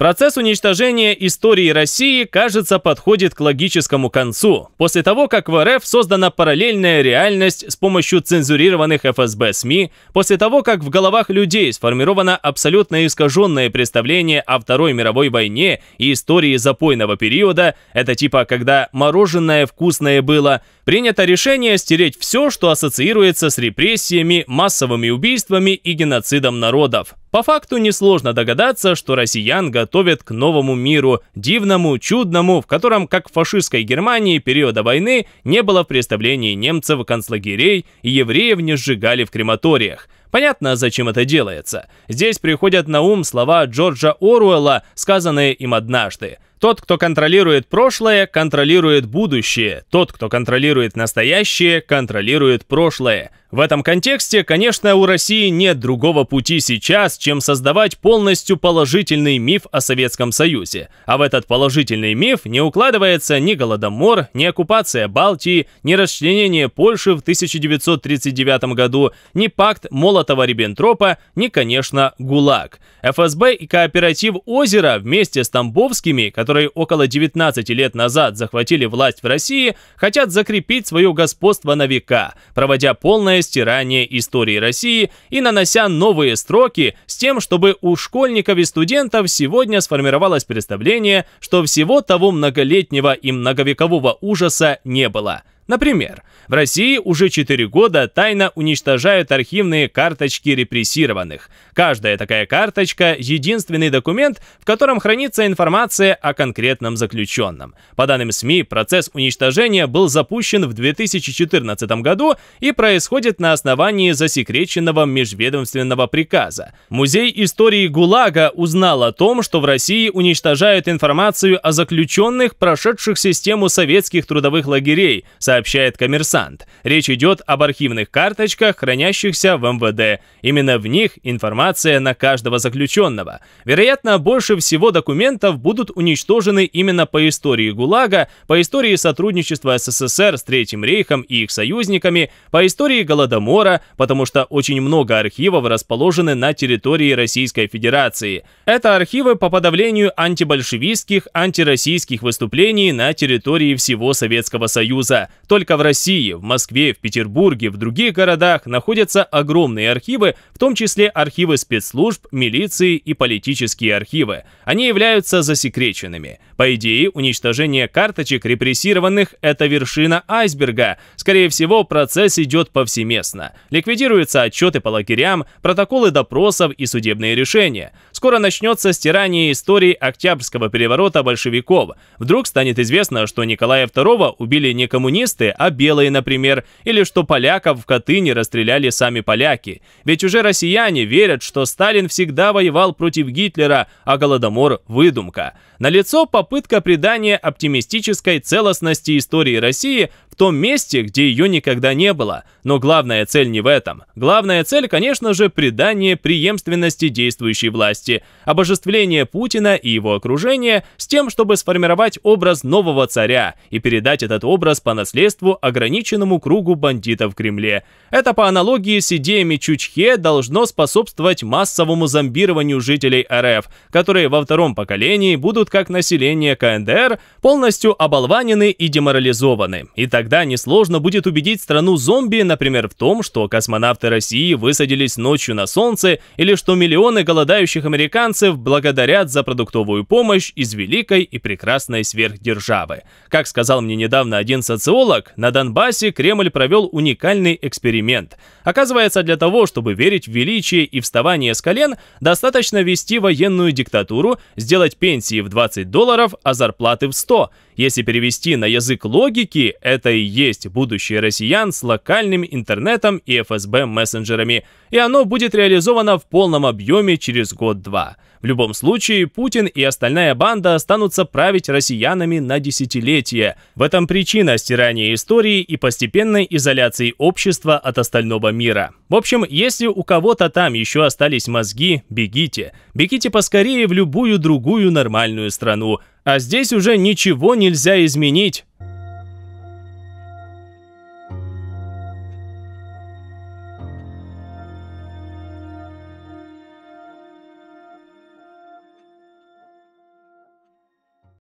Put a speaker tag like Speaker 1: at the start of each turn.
Speaker 1: Процесс уничтожения истории России, кажется, подходит к логическому концу, после того, как в РФ создана параллельная реальность с помощью цензурированных ФСБ СМИ, после того, как в головах людей сформировано абсолютно искаженное представление о Второй мировой войне и истории запойного периода, это типа когда мороженое вкусное было, принято решение стереть все, что ассоциируется с репрессиями, массовыми убийствами и геноцидом народов. По факту несложно догадаться, что россиян готовят к новому миру, дивному, чудному, в котором, как в фашистской Германии периода войны, не было представлений немцев концлагерей и евреев не сжигали в крематориях. Понятно, зачем это делается. Здесь приходят на ум слова Джорджа Оруэлла, сказанные им однажды. Тот, кто контролирует прошлое, контролирует будущее. Тот, кто контролирует настоящее, контролирует прошлое. В этом контексте, конечно, у России нет другого пути сейчас, чем создавать полностью положительный миф о Советском Союзе. А в этот положительный миф не укладывается ни Голодомор, ни оккупация Балтии, ни расчленение Польши в 1939 году, ни пакт Молотова-Риббентропа, ни, конечно, ГУЛАГ. ФСБ и кооператив «Озеро» вместе с Тамбовскими, которые около 19 лет назад захватили власть в России, хотят закрепить свое господство на века, проводя полное полное стирание истории России и нанося новые строки с тем, чтобы у школьников и студентов сегодня сформировалось представление, что всего того многолетнего и многовекового ужаса не было – Например, в России уже 4 года тайно уничтожают архивные карточки репрессированных. Каждая такая карточка – единственный документ, в котором хранится информация о конкретном заключенном. По данным СМИ, процесс уничтожения был запущен в 2014 году и происходит на основании засекреченного межведомственного приказа. Музей истории ГУЛАГа узнал о том, что в России уничтожают информацию о заключенных, прошедших систему советских трудовых лагерей – сообщает коммерсант. Речь идет об архивных карточках, хранящихся в МВД. Именно в них информация на каждого заключенного. Вероятно, больше всего документов будут уничтожены именно по истории ГУЛАГа, по истории сотрудничества СССР с Третьим Рейхом и их союзниками, по истории Голодомора, потому что очень много архивов расположены на территории Российской Федерации. Это архивы по подавлению антибольшевистских, антироссийских выступлений на территории всего Советского Союза. Только в России, в Москве, в Петербурге, в других городах находятся огромные архивы, в том числе архивы спецслужб, милиции и политические архивы. Они являются засекреченными. По идее, уничтожение карточек репрессированных – это вершина айсберга. Скорее всего, процесс идет повсеместно. Ликвидируются отчеты по лагерям, протоколы допросов и судебные решения. Скоро начнется стирание истории Октябрьского переворота большевиков. Вдруг станет известно, что Николая II убили не коммунисты, коммунисты, а белые, например, или что поляков в Катыни расстреляли сами поляки. Ведь уже россияне верят, что Сталин всегда воевал против Гитлера, а Голодомор – выдумка. Налицо попытка придания оптимистической целостности истории России том месте, где ее никогда не было. Но главная цель не в этом. Главная цель, конечно же, придание преемственности действующей власти, обожествление Путина и его окружения с тем, чтобы сформировать образ нового царя и передать этот образ по наследству ограниченному кругу бандитов в Кремле. Это по аналогии с идеями Чучхе должно способствовать массовому зомбированию жителей РФ, которые во втором поколении будут как население КНДР полностью оболванены и деморализованы. И тогда Тогда несложно будет убедить страну зомби, например, в том, что космонавты России высадились ночью на Солнце, или что миллионы голодающих американцев благодарят за продуктовую помощь из великой и прекрасной сверхдержавы. Как сказал мне недавно один социолог, на Донбассе Кремль провел уникальный эксперимент. Оказывается, для того, чтобы верить в величие и вставание с колен, достаточно вести военную диктатуру, сделать пенсии в 20 долларов, а зарплаты в 100 – если перевести на язык логики, это и есть будущее россиян с локальным интернетом и ФСБ-мессенджерами, и оно будет реализовано в полном объеме через год-два. В любом случае, Путин и остальная банда останутся править россиянами на десятилетия. В этом причина стирания истории и постепенной изоляции общества от остального мира. В общем, если у кого-то там еще остались мозги, бегите. Бегите поскорее в любую другую нормальную страну а здесь уже ничего нельзя изменить.